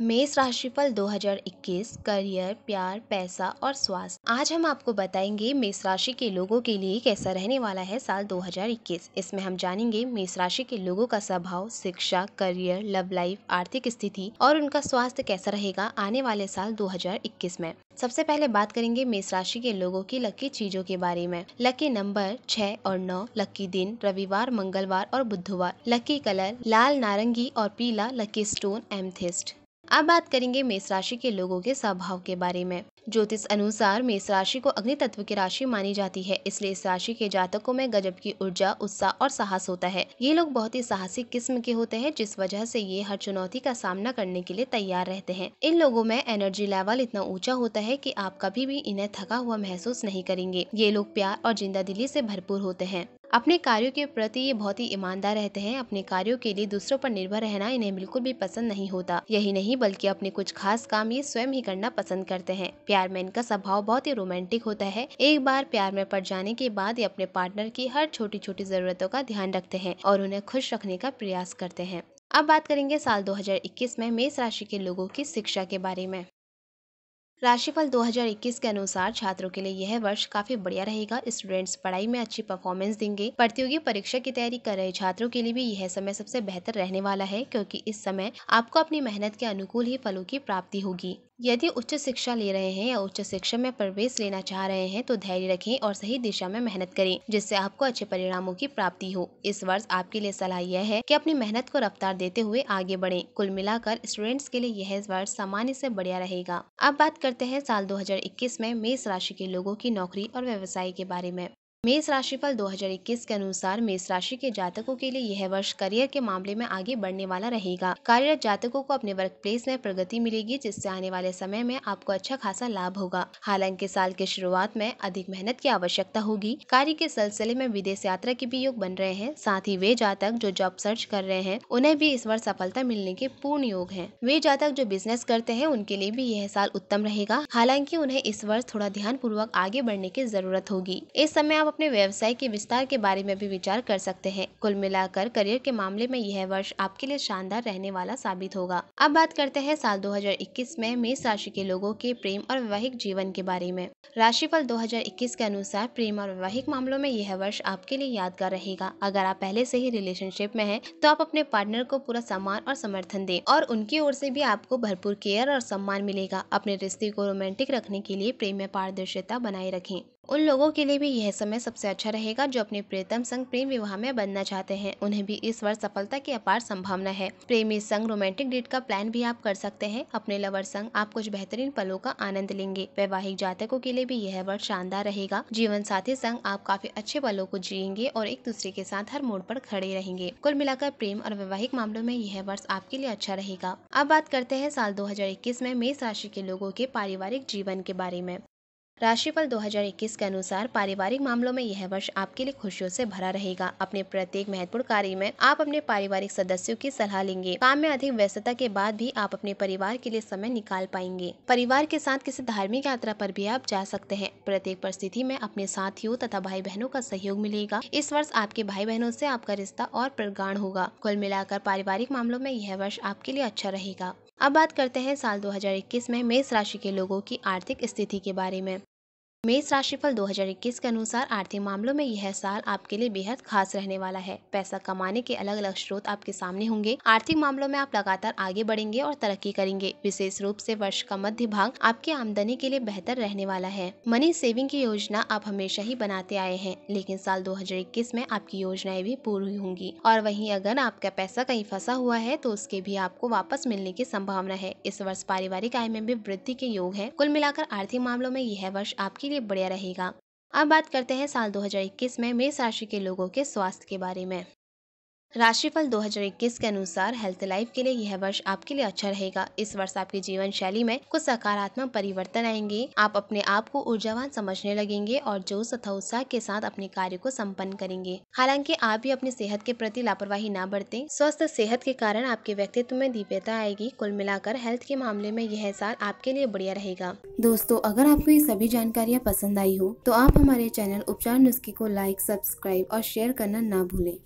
मेष राशिफल 2021 करियर प्यार पैसा और स्वास्थ्य आज हम आपको बताएंगे मेष राशि के लोगों के लिए कैसा रहने वाला है साल 2021 इसमें हम जानेंगे मेष राशि के लोगों का स्वभाव शिक्षा करियर लव लाइफ आर्थिक स्थिति और उनका स्वास्थ्य कैसा रहेगा आने वाले साल 2021 में सबसे पहले बात करेंगे मेष राशि के लोगों की लकी चीजों के बारे में लकी नंबर छह और नौ लकी दिन रविवार मंगलवार और बुधवार लकी कलर लाल नारंगी और पीला लकी स्टोन एमथिस्ट अब बात करेंगे मेष राशि के लोगों के स्वभाव के बारे में ज्योतिष अनुसार मेष राशि को अग्नि तत्व की राशि मानी जाती है इसलिए इस राशि के जातकों में गजब की ऊर्जा उत्साह और साहस होता है ये लोग बहुत ही साहसिक किस्म के होते हैं जिस वजह से ये हर चुनौती का सामना करने के लिए तैयार रहते हैं इन लोगों में एनर्जी लेवल इतना ऊंचा होता है कि आप कभी भी इन्हें थका हुआ महसूस नहीं करेंगे ये लोग प्यार और जिंदा दिली से भरपूर होते हैं अपने कार्यों के प्रति ये बहुत ही ईमानदार रहते हैं अपने कार्यों के लिए दूसरों पर निर्भर रहना इन्हें बिल्कुल भी पसंद नहीं होता यही नहीं बल्कि अपने कुछ खास काम ये स्वयं ही करना पसंद करते हैं प्यार में इनका स्वभाव बहुत ही रोमांटिक होता है एक बार प्यार में पड़ जाने के बाद ये अपने पार्टनर की हर छोटी छोटी जरूरतों का ध्यान रखते हैं और उन्हें खुश रखने का प्रयास करते हैं अब बात करेंगे साल 2021 में मेष राशि के लोगों की शिक्षा के बारे में राशिफल 2021 के अनुसार छात्रों के लिए यह वर्ष काफी बढ़िया रहेगा स्टूडेंट्स पढ़ाई में अच्छी परफॉर्मेंस देंगे प्रतियोगी परीक्षा की तैयारी कर रहे छात्रों के लिए भी यह समय सबसे बेहतर रहने वाला है क्योंकि इस समय आपको अपनी मेहनत के अनुकूल ही फलों की प्राप्ति होगी यदि उच्च शिक्षा ले रहे हैं या उच्च शिक्षा में प्रवेश लेना चाह रहे हैं तो धैर्य रखें और सही दिशा में मेहनत करें जिससे आपको अच्छे परिणामों की प्राप्ति हो इस वर्ष आपके लिए सलाह यह है कि अपनी मेहनत को रफ्तार देते हुए आगे बढ़े कुल मिलाकर स्टूडेंट्स के लिए यह वर्ष सामान्य से बढ़िया रहेगा अब बात करते हैं साल दो में मेष राशि के लोगों की नौकरी और व्यवसाय के बारे में मेष राशिफल 2021 के अनुसार मेष राशि के जातकों के लिए यह वर्ष करियर के मामले में आगे बढ़ने वाला रहेगा कार्यरत जातकों को अपने वर्क प्लेस में प्रगति मिलेगी जिससे आने वाले समय में आपको अच्छा खासा लाभ होगा हालांकि साल के शुरुआत में अधिक मेहनत की आवश्यकता होगी कार्य के सिलसिले में विदेश यात्रा के भी योग बन रहे हैं साथ ही वे जातक जो जॉब सर्च कर रहे हैं उन्हें भी इस वर्ष सफलता मिलने के पूर्ण योग है वे जातक जो बिजनेस करते हैं उनके लिए भी यह साल उत्तम रहेगा हालांकि उन्हें इस वर्ष थोड़ा ध्यान पूर्वक आगे बढ़ने की जरूरत होगी इस समय आप अपने व्यवसाय के विस्तार के बारे में भी विचार कर सकते हैं कुल मिलाकर करियर के मामले में यह वर्ष आपके लिए शानदार रहने वाला साबित होगा अब बात करते हैं साल 2021 में मेष राशि के लोगों के प्रेम और वैवाहिक जीवन के बारे में राशिफल 2021 के अनुसार प्रेम और वैवाहिक मामलों में यह वर्ष आपके लिए यादगार रहेगा अगर आप पहले से ही रिलेशनशिप में है तो आप अपने पार्टनर को पूरा सम्मान और समर्थन दें और उनकी ओर से भी आपको भरपूर केयर और सम्मान मिलेगा अपने रिश्ते को रोमांटिक रखने के लिए प्रेम में पारदर्शिता बनाए रखें उन लोगों के लिए भी यह समय सबसे अच्छा रहेगा जो अपने प्रियतम संग प्रेम विवाह में बनना चाहते हैं उन्हें भी इस वर्ष सफलता की अपार संभावना है प्रेमी संग रोमांटिक डेट का प्लान भी आप कर सकते हैं अपने लवर संग आप कुछ बेहतरीन पलों का आनंद लेंगे वैवाहिक जातकों के लिए भी यह वर्ष शानदार रहेगा जीवन साथी संग आप काफी अच्छे पलों को जियेंगे और एक दूसरे के साथ हर मोड आरोप खड़े रहेंगे कुल मिलाकर प्रेम और वैवाहिक मामलों में यह वर्ष आपके लिए अच्छा रहेगा अब बात करते हैं साल दो में मेष राशि के लोगों के पारिवारिक जीवन के बारे में राशिफल 2021 के अनुसार पारिवारिक मामलों में यह वर्ष आपके लिए खुशियों से भरा रहेगा अपने प्रत्येक महत्वपूर्ण कार्य में आप अपने पारिवारिक सदस्यों की सलाह लेंगे काम में अधिक व्यस्तता के बाद भी आप अपने परिवार के लिए समय निकाल पाएंगे परिवार के साथ किसी धार्मिक यात्रा पर भी आप जा सकते हैं प्रत्येक परिस्थिति में अपने साथियों तथा भाई बहनों का सहयोग मिलेगा इस वर्ष आपके भाई बहनों से आपका रिश्ता और प्रगाढ़ होगा कुल मिलाकर पारिवारिक मामलों में यह वर्ष आपके लिए अच्छा रहेगा अब बात करते हैं साल दो हज़ार इक्कीस में मेष राशि के लोगों की आर्थिक स्थिति के बारे में मेष राशिफल 2021 के अनुसार आर्थिक मामलों में यह साल आपके लिए बेहद खास रहने वाला है पैसा कमाने के अलग अलग स्रोत आपके सामने होंगे आर्थिक मामलों में आप लगातार आगे बढ़ेंगे और तरक्की करेंगे विशेष रूप से वर्ष का मध्य भाग आपकी आमदनी के लिए बेहतर रहने वाला है मनी सेविंग की योजना आप हमेशा ही बनाते आए हैं लेकिन साल 2021 में आपकी योजनाएं भी पूरी होंगी और वही अगर आपका पैसा कहीं फंसा हुआ है तो उसके भी आपको वापस मिलने की संभावना है इस वर्ष पारिवारिक आय में भी वृद्धि के योग है कुल मिलाकर आर्थिक मामलों में यह वर्ष आपकी लिए बढ़िया रहेगा अब बात करते हैं साल दो हज़ार इक्कीस में मेष राशि के लोगों के स्वास्थ्य के बारे में राशिफल 2021 के अनुसार हेल्थ लाइफ के लिए यह वर्ष आपके लिए अच्छा रहेगा इस वर्ष आपकी जीवन शैली में कुछ सकारात्मक परिवर्तन आएंगे आप अपने आप को ऊर्जावान समझने लगेंगे और जोश तथा उत्साह के साथ अपने कार्य को सम्पन्न करेंगे हालांकि आप भी अपनी सेहत के प्रति लापरवाही न बरते स्वस्थ सेहत के कारण आपके व्यक्तित्व में दिव्यता आएगी कुल मिलाकर हेल्थ के मामले में यह साल आपके लिए बढ़िया रहेगा दोस्तों अगर आपको ये सभी जानकारियाँ पसंद आई हो तो आप हमारे चैनल उपचार नुस्खे को लाइक सब्सक्राइब और शेयर करना न भूले